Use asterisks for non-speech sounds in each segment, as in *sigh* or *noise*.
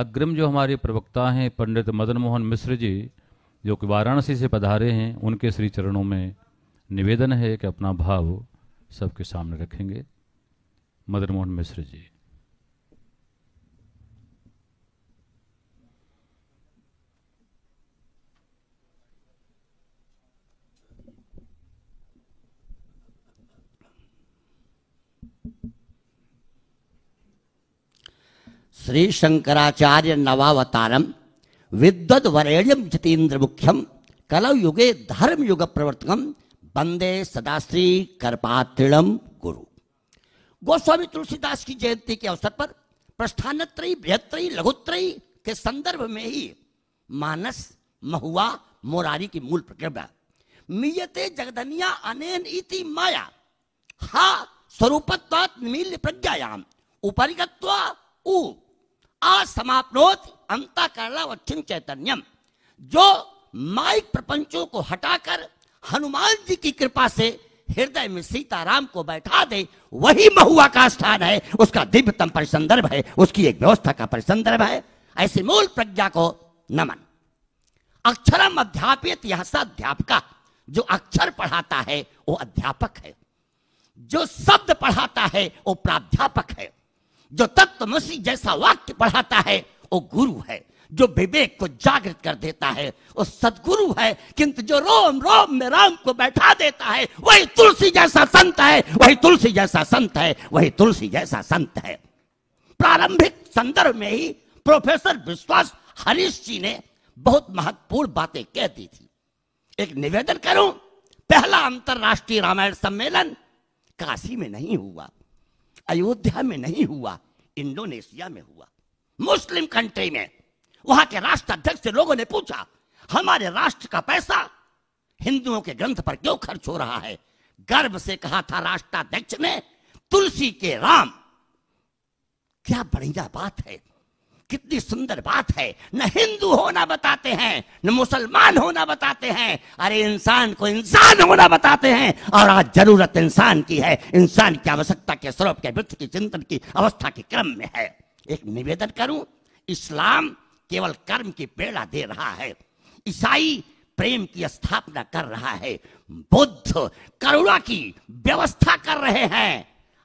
अग्रिम जो हमारे प्रवक्ता हैं पंडित मदन मोहन मिश्र जी जो कि वाराणसी से पधारे हैं उनके श्री चरणों में निवेदन है कि अपना भाव सबके सामने रखेंगे मदन मोहन मिश्र जी श्री शंकराचार्य नवावतारम विद्वद वरेण्यम जितेन्द्र मुख्यम कलव युगे धर्म युग प्रवर्तकम बंदे सदाश्री कर्पात्रिणम गुरु गोस्वामी तुलसीदास की जयंती के अवसर पर प्रस्थानत्रयी बृहत्री लघुत्री के संदर्भ में ही मानस महुआ मोरारी की मूल प्रक्रिया मियते जगदनिया अनेन इति माया हा स्वरूपत्वात् नील प्रज्ञायाम उपरिगत्वा उ असमाप्नोत अंताकरलावक्षिम चैतन्यम जो माइक प्रपंचों को हटाकर हनुमान जी की कृपा से हृदय में सीताराम को बैठा दे वही महुआ का स्थान है उसका दिव्यतम परिसंदर्भ है उसकी एक व्यवस्था का परिसंदर्भ है ऐसे मूल प्रज्ञा को नमन अक्षरम अध्यापित यह अध्यापका जो अक्षर पढ़ाता है वो अध्यापक है जो शब्द पढ़ाता है वो प्राध्यापक है जो तत्वसी जैसा वाक्य पढ़ाता है वो गुरु है जो विवेक को जागृत कर देता है वो सदगुरु है किंतु जो रोम रोम में राम को बैठा देता है वही तुलसी जैसा संत है वही तुलसी जैसा संत है वही तुलसी जैसा संत है प्रारंभिक संदर्भ में ही प्रोफेसर विश्वास हरीश जी ने बहुत महत्वपूर्ण बातें कह दी थी एक निवेदन करूं पहला अंतरराष्ट्रीय रामायण सम्मेलन काशी में नहीं हुआ अयोध्या में नहीं हुआ इंडोनेशिया में हुआ मुस्लिम कंट्री में वहां के राष्ट्राध्यक्ष से लोगों ने पूछा हमारे राष्ट्र का पैसा हिंदुओं के ग्रंथ पर क्यों खर्च हो रहा है गर्व से कहा था राष्ट्राध्यक्ष ने तुलसी के राम क्या बढ़िया बात है कितनी सुंदर बात है न हिंदू होना बताते हैं न मुसलमान होना बताते हैं अरे इंसान को इंसान होना बताते हैं और आज जरूरत इंसान की है इंसान की आवश्यकता के स्वरूप के वृत्त की चिंतन की अवस्था के क्रम में है एक निवेदन करूं इस्लाम केवल कर्म की प्रेरणा दे रहा है ईसाई प्रेम की स्थापना कर रहा है बुद्ध करुणा की व्यवस्था कर रहे हैं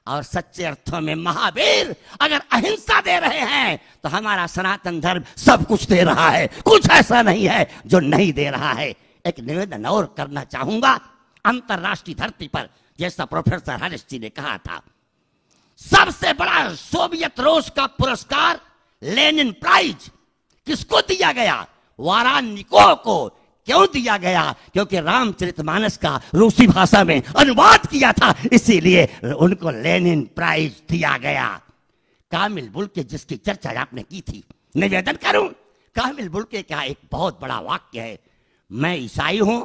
और सच्चे अर्थों में महावीर अगर अहिंसा दे रहे हैं तो हमारा सनातन धर्म सब कुछ दे रहा है कुछ ऐसा नहीं है जो नहीं दे रहा है एक निवेदन और करना चाहूंगा अंतरराष्ट्रीय धरती पर जैसा प्रोफेसर हरीश जी ने कहा था सबसे बड़ा सोवियत रूस का पुरस्कार लेनिन प्राइज किसको दिया गया निको को क्यों दिया गया क्योंकि रामचरित मानस का रूसी भाषा में अनुवाद किया था इसीलिए उनको लेनिन प्राइज दिया गया कामिल बुल के जिसकी चर्चा आपने की थी निवेदन करूं कामिल बुल के का एक बहुत बड़ा वाक्य है मैं ईसाई हूं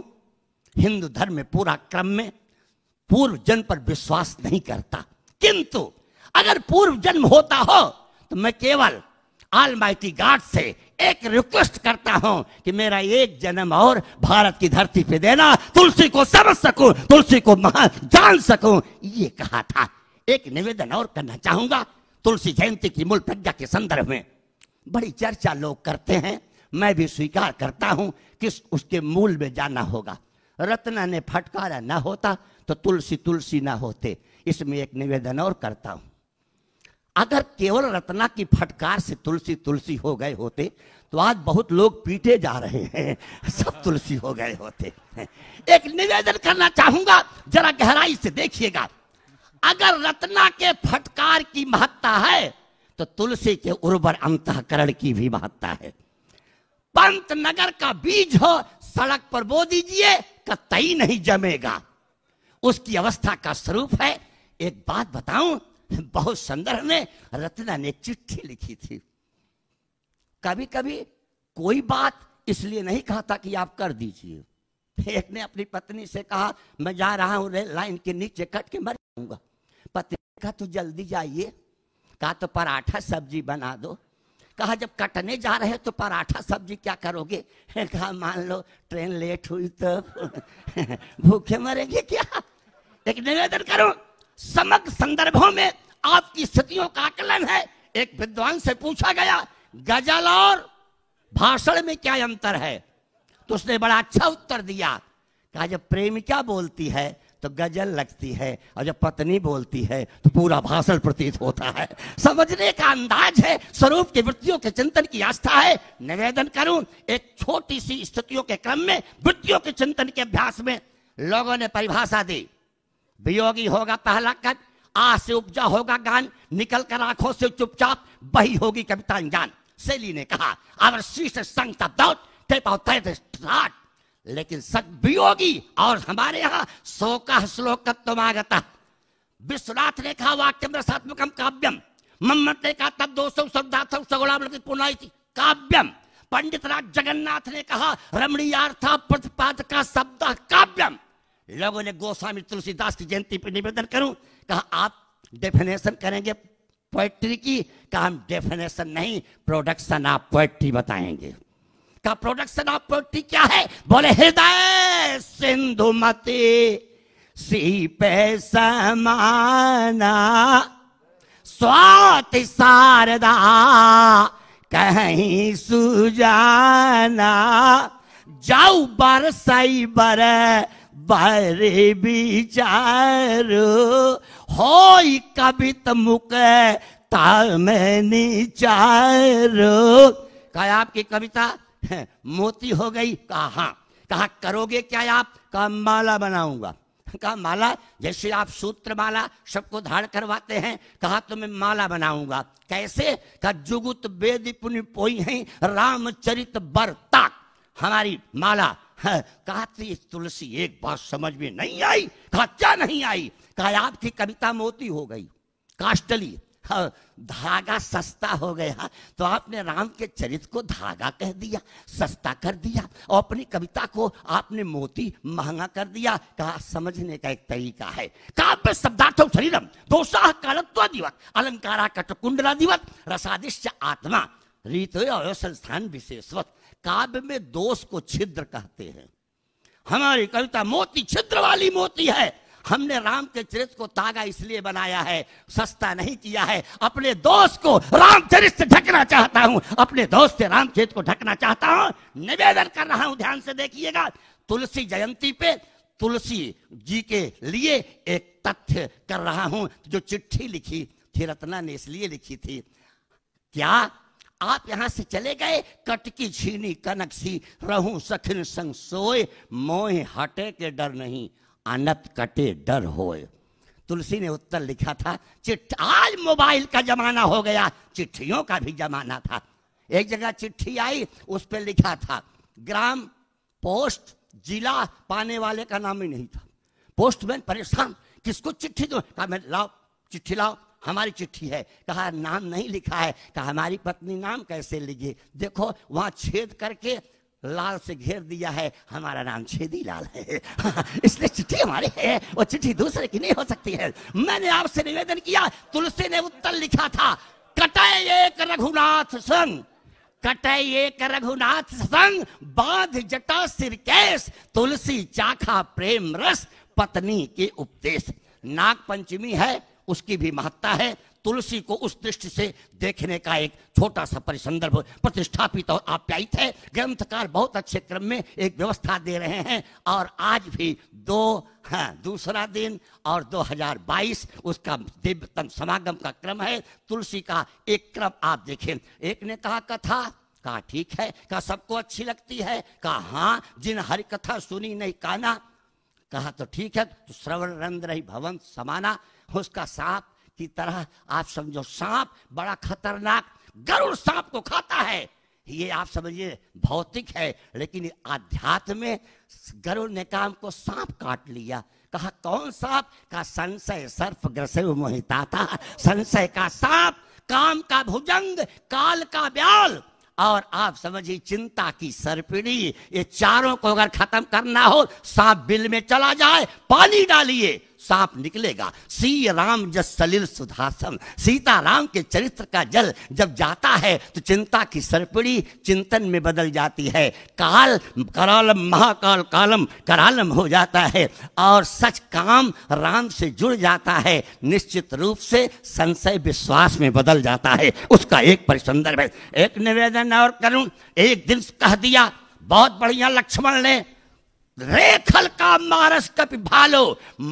हिंदू धर्म में पूरा क्रम में पूर्व जन्म पर विश्वास नहीं करता किंतु अगर पूर्व जन्म होता हो तो मैं केवल आल माइटी गाड से एक रिक्वेस्ट करता हूं कि मेरा एक जन्म और भारत की धरती पे देना तुलसी को समझ सकूं तुलसी को महान जान सकूं ये कहा था एक निवेदन और करना चाहूंगा तुलसी जयंती की मूल प्रज्ञा के संदर्भ में बड़ी चर्चा लोग करते हैं मैं भी स्वीकार करता हूं कि उसके मूल में जाना होगा रत्ना ने फटकारा ना होता तो तुलसी तुलसी ना होते इसमें एक निवेदन और करता हूं अगर केवल रत्ना की फटकार से तुलसी तुलसी हो गए होते तो आज बहुत लोग पीटे जा रहे हैं सब तुलसी हो गए होते एक निवेदन करना चाहूंगा जरा गहराई से देखिएगा अगर रत्ना के फटकार की महत्ता है तो तुलसी के उर्वर अंतकरण की भी महत्ता है पंत नगर का बीज हो सड़क पर बो दीजिए कतई नहीं जमेगा उसकी अवस्था का स्वरूप है एक बात बताऊं *laughs* बहुत संदर्भ में रत्ना ने चिट्ठी लिखी थी कभी कभी कोई बात इसलिए नहीं कहा था कि आप कर दीजिए एक ने अपनी पत्नी से कहा मैं जा रहा हूं लाइन के नीचे कट के मर जाऊंगा पत्नी कहा तो जल्दी जाइए कहा तो पराठा सब्जी बना दो कहा जब कटने जा रहे तो पराठा सब्जी क्या करोगे *laughs* कहा मान लो ट्रेन लेट हुई तो *laughs* भूखे मरेंगे क्या एक निवेदन करो समग्र संदर्भों में आपकी स्थितियों का आकलन है एक विद्वान से पूछा गया गजल और भाषण में क्या अंतर है तो उसने बड़ा अच्छा उत्तर दिया कहा जब प्रेमिका बोलती है तो गजल लगती है और जब पत्नी बोलती है तो पूरा भाषण प्रतीत होता है समझने का अंदाज है स्वरूप की वृत्तियों के चिंतन की आस्था है निवेदन करूं एक छोटी सी स्थितियों के क्रम में वृत्तियों के चिंतन के अभ्यास में लोगों ने परिभाषा दी वियोगी होगा पहला कद आ से उपजा होगा गान निकल कर आंखों से चुपचाप बही होगी कविता अनजान शैली ने कहा अगर शीर्ष संग लेकिन सत वियोगी और हमारे यहाँ सो का श्लोक तुम्हागता विश्वनाथ ने कहा वाक्य रसात्मकम काव्यम मम्मत ने कहा तब दो सौ शब्दार्थम सगुणाम पुनाई काव्यम पंडित राज जगन्नाथ ने कहा रमणीयार्थ प्रतिपाद का शब्द काव्यम लोगों ने गोस्वामी तुलसीदास की जयंती पर निवेदन करूं कहा आप डेफिनेशन करेंगे पोएट्री की कहा हम डेफिनेशन नहीं प्रोडक्शन ऑफ पोएट्री बताएंगे कहा प्रोडक्शन ऑफ पोएट्री क्या है बोले हृदय सिंधुमती सी पे समाना स्वाति शारदा कहीं सुजाना जाऊ बर सही बर बारे विचार हो कवित मुक चार कहा आपकी कविता मोती हो गई कहा हाँ। कहा करोगे क्या आप कहा माला बनाऊंगा कहा माला जैसे आप सूत्र माला सबको धार करवाते हैं कहा तो मैं माला बनाऊंगा कैसे कहा जुगुत वेद पुण्य पोई है रामचरित बरता हमारी माला कहा तुलसी एक बात समझ में नहीं आई कहा क्या नहीं आई कहा आपकी कविता मोती हो गई काष्टली हाँ, धागा सस्ता हो गया तो आपने राम के चरित्र को धागा कह दिया सस्ता कर दिया और अपनी कविता को आपने मोती महंगा कर दिया कहा समझने का एक तरीका है काव्य शब्दार्थ शरीरम दोषाह कालत्व दिवत अलंकारा कटकुंडला दिवत रसादिश्य आत्मा रीत संस्थान विशेषवत काव्य में दोष को छिद्र कहते हैं हमारी कविता मोती छिद्र वाली मोती है हमने राम के चरित को तागा इसलिए बनाया है सस्ता नहीं किया है अपने दोस्त को रामचरित से ढकना चाहता हूं अपने दोस्त से रामचरित को ढकना चाहता हूं निवेदन कर रहा हूं ध्यान से देखिएगा तुलसी जयंती पे तुलसी जी के लिए एक तथ्य कर रहा हूं जो चिट्ठी लिखी थी रत्ना ने इसलिए लिखी थी क्या आप यहां से चले गए कटकी छीनी कनक सी रहू सखिन संग सोए मोह हटे के डर नहीं अनत कटे डर होए तुलसी ने उत्तर लिखा था चिट्ठ आज मोबाइल का जमाना हो गया चिट्ठियों का भी जमाना था एक जगह चिट्ठी आई उस पर लिखा था ग्राम पोस्ट जिला पाने वाले का नाम ही नहीं था पोस्टमैन परेशान किसको चिट्ठी दो कहा मैं लाओ चिट्ठी लाओ हमारी चिट्ठी है कहा नाम नहीं लिखा है कहा हमारी पत्नी नाम कैसे लिखी देखो वहां छेद करके लाल से घेर दिया है हमारा नाम छेदी लाल है *laughs* इसलिए चिट्ठी हमारी है वो चिट्ठी दूसरे की नहीं हो सकती है मैंने आपसे निवेदन किया तुलसी ने उत्तर लिखा था कटाए एक रघुनाथ संग कटे एक रघुनाथ संग बाध जटा सिर कैश तुलसी चाखा प्रेम रस पत्नी के उपदेश नाग पंचमी है उसकी भी महत्ता है तुलसी को उस दृष्टि से देखने का एक छोटा सा परिसंदर्भ प्रतिष्ठापित और आप्यायित है ग्रंथकार बहुत अच्छे क्रम में एक व्यवस्था दे रहे हैं और आज भी दो हाँ, दूसरा दिन और 2022 उसका दिव्यतम समागम का क्रम है तुलसी का एक क्रम आप देखें एक ने कहा कथा कहा ठीक है कहा सबको अच्छी लगती है कहा हाँ जिन हर कथा सुनी नहीं काना कहा तो ठीक है तो श्रवण रंद्र ही भवन समाना उसका सांप की तरह आप समझो सांप बड़ा खतरनाक गरुड़ सांप को खाता है ये आप समझिए भौतिक है लेकिन आध्यात्म में गरुड़ ने काम को सांप काट लिया कहा कौन सांप का संशय सर्फ ग्रसव था संशय का सांप काम का भुजंग काल का ब्याल और आप समझिए चिंता की सरपिड़ी ये चारों को अगर खत्म करना हो सांप बिल में चला जाए पानी डालिए साफ निकलेगा सी राम जस सलिल सुधासम राम के चरित्र का जल जब जाता है तो चिंता की सरपड़ी चिंतन में बदल जाती है काल करालम महाकाल कालम करालम हो जाता है और सच काम राम से जुड़ जाता है निश्चित रूप से संशय विश्वास में बदल जाता है उसका एक परिसंदर्भ है एक निवेदन और करूं एक दिन कह दिया बहुत बढ़िया लक्ष्मण ने रेखल का मारस कपि भालो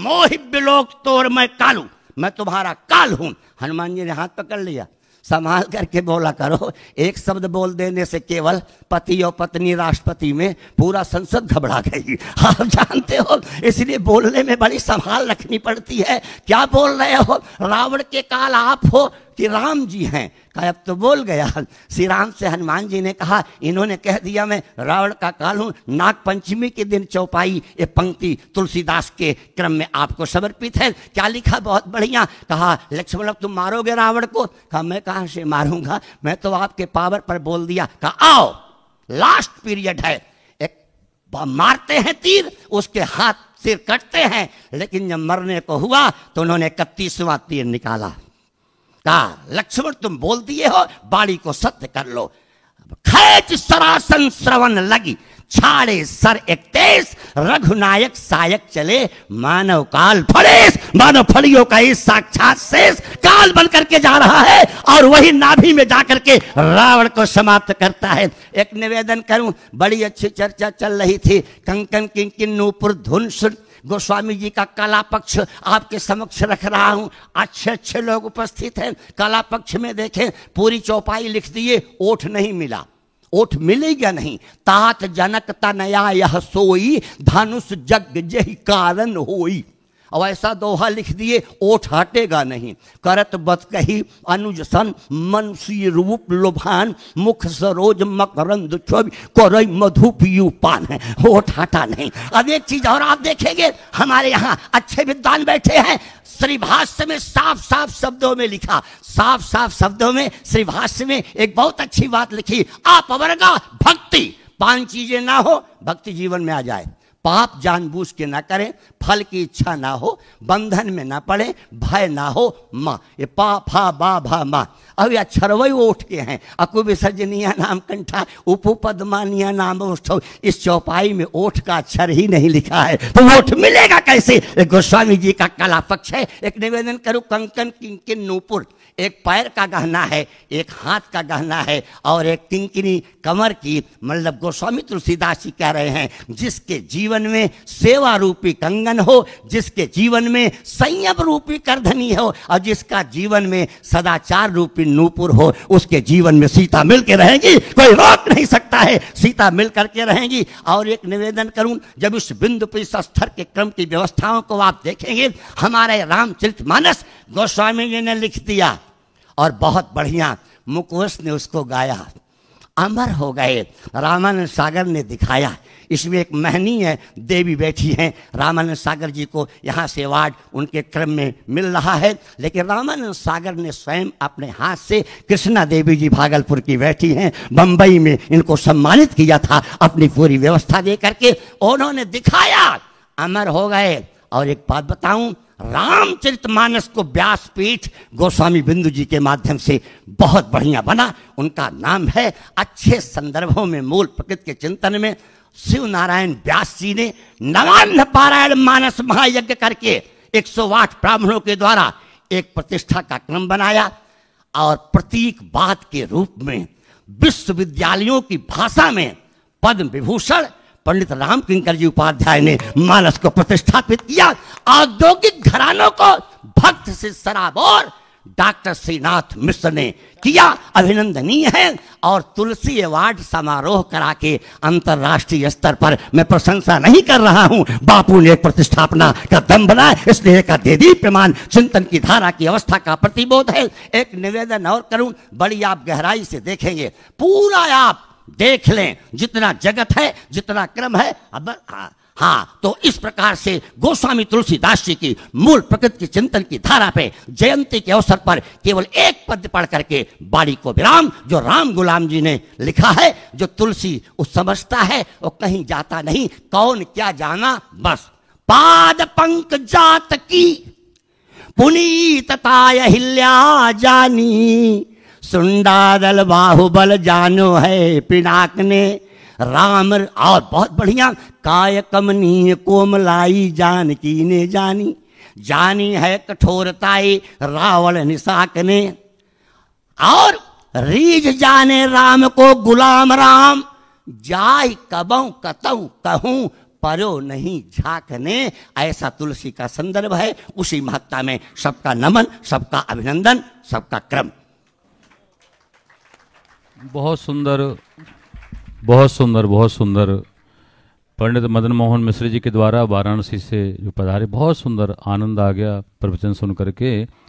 मोहि बिलोक तोर मैं कालू मैं तुम्हारा काल हूं हनुमान जी ने हाथ पकड़ लिया संभाल करके बोला करो एक शब्द बोल देने से केवल पति और पत्नी राष्ट्रपति में पूरा संसद घबरा गई आप जानते हो इसलिए बोलने में बड़ी संभाल रखनी पड़ती है क्या बोल रहे हो रावण के काल आप हो कि राम जी हैं कहा अब तो बोल गया श्री राम से हनुमान जी ने कहा इन्होंने कह दिया मैं रावण का काल नाग नागपंचमी के दिन चौपाई ये पंक्ति तुलसीदास के क्रम में आपको समर्पित है क्या लिखा बहुत बढ़िया कहा लक्ष्मण अब तुम मारोगे रावण को कहा मैं कहा से मारूंगा मैं तो आपके पावर पर बोल दिया कहा आओ लास्ट पीरियड है एक मारते हैं तीर उसके हाथ सिर कटते हैं लेकिन जब मरने को हुआ तो उन्होंने इकतीसवा तीर निकाला कहा लक्ष्मण तुम बोल दिए हो बाड़ी को सत्य कर लो खैच सरासन श्रवण लगी छाड़े सर एक तेज रघुनायक सायक चले मानव काल फलेश मानव फलियों का इस साक्षात शेष काल बन करके जा रहा है और वही नाभि में जाकर के रावण को समाप्त करता है एक निवेदन करूं बड़ी अच्छी चर्चा चल रही थी कंकन किंकिन नूपुर धुन सुन गोस्वामी जी का कला पक्ष आपके समक्ष रख रहा हूं अच्छे अच्छे लोग उपस्थित हैं कला पक्ष में देखें पूरी चौपाई लिख दिए ओठ नहीं मिला ओठ मिलेगा नहीं तात जनक तनया यह सोई धनुष जग जही कारण होई और ऐसा दोहा लिख दिए ओठ हटेगा नहीं करत बत कही मन सी रूप लोभान मुख सरोज मकरंद छवि करई मधु यू पान है ओठ हटा नहीं अब एक चीज और आप देखेंगे हमारे यहाँ अच्छे विद्वान बैठे हैं श्रीभाष्य में साफ साफ शब्दों में लिखा साफ साफ शब्दों में श्रीभाष्य में एक बहुत अच्छी बात लिखी आप अवरगा भक्ति पांच चीजें ना हो भक्ति जीवन में आ जाए पाप जानबूझ के ना करें फल की इच्छा ना हो बंधन में ना पड़े भय ना हो माँ ये पा फा बा भा माँ अब यह छरवई उठ के हैं अकु विसर्जनिया नाम कंठा उपु पदमानिया नाम उठो इस चौपाई में ओठ का अक्षर ही नहीं लिखा है तो ओठ मिलेगा कैसे गोस्वामी जी का कला पक्ष है एक निवेदन करूँ कंकन किंकिन नूपुर एक पैर का गहना है एक हाथ का गहना है और एक किंकिनी कमर की मतलब गोस्वामी तुलसीदास जी कह रहे हैं जिसके जीवन में सेवा रूपी कंगन हो जिसके जीवन में संयम रूपी करधनी हो और जिसका जीवन में सदाचार रूपी नूपुर हो उसके जीवन में सीता मिल के रहेगी कोई रोक नहीं सकता है सीता मिल करके रहेंगी और एक निवेदन करूं जब इस बिंदु पर स्थल स्तर के क्रम की व्यवस्थाओं को आप देखेंगे हमारे रामचरित मानस गोस्वामी जी ने लिख दिया और बहुत बढ़िया मुकोश ने उसको गाया अमर हो गए रामानंद सागर ने दिखाया इसमें एक महनी है देवी बैठी हैं रामानंद सागर जी को यहाँ से अवार्ड उनके क्रम में मिल रहा है लेकिन रामानंद सागर ने स्वयं अपने हाथ से कृष्णा देवी जी भागलपुर की बैठी हैं बम्बई में इनको सम्मानित किया था अपनी पूरी व्यवस्था दे करके उन्होंने दिखाया अमर हो गए और एक बात बताऊं रामचरितमानस को व्यासपीठ गोस्वामी बिंदु जी के माध्यम से बहुत बढ़िया बना उनका नाम है अच्छे संदर्भों में मूल प्रकृति के चिंतन में शिव नारायण व्यास जी ने नवान्न पारायण मानस महायज्ञ करके 108 ब्राह्मणों के द्वारा एक प्रतिष्ठा का क्रम बनाया और प्रतीक बात के रूप में विश्वविद्यालयों की भाषा में पद्म विभूषण पंडित राम किंकर जी उपाध्याय ने मानस को प्रतिष्ठापित किया औद्योगिक घरानों को भक्त से सराबोर डॉक्टर श्रीनाथ मिश्र ने किया अभिनंदनीय है और तुलसी अवार्ड समारोह करा के अंतरराष्ट्रीय स्तर पर मैं प्रशंसा नहीं कर रहा हूं बापू ने प्रतिष्ठापना का दम बना स्नेह का देदी प्रमाण चिंतन की धारा की अवस्था का प्रतिबोध है एक निवेदन और करूं बड़ी आप गहराई से देखेंगे पूरा आप देख लें जितना जगत है जितना क्रम है अब हाँ, तो इस प्रकार से गोस्वामी तुलसीदास जी की मूल प्रकृति की चिंतन की धारा पे जयंती के अवसर पर केवल एक पद पढ़ करके बाड़ी को विराम जो राम गुलाम जी ने लिखा है जो तुलसी उस समझता है वो कहीं जाता नहीं कौन क्या जाना बस पाद पंक जात की पुनीतता हिल्या जानी सुंडादल बाहुबल जानो है पिनाक ने राम और बहुत बढ़िया काय कमनी कोमलाई जानकी ने जानी जानी है कठोरताई रावण निशाक ने और रीझ जाने राम को गुलाम राम जाय कब कत कहू परो नहीं झाकने ऐसा तुलसी का संदर्भ है उसी महत्ता में सबका नमन सबका अभिनंदन सबका क्रम बहुत सुंदर बहुत सुंदर बहुत सुंदर पंडित मदन मोहन मिश्र जी के द्वारा वाराणसी से जो पधारे बहुत सुंदर आनंद आ गया प्रवचन सुन करके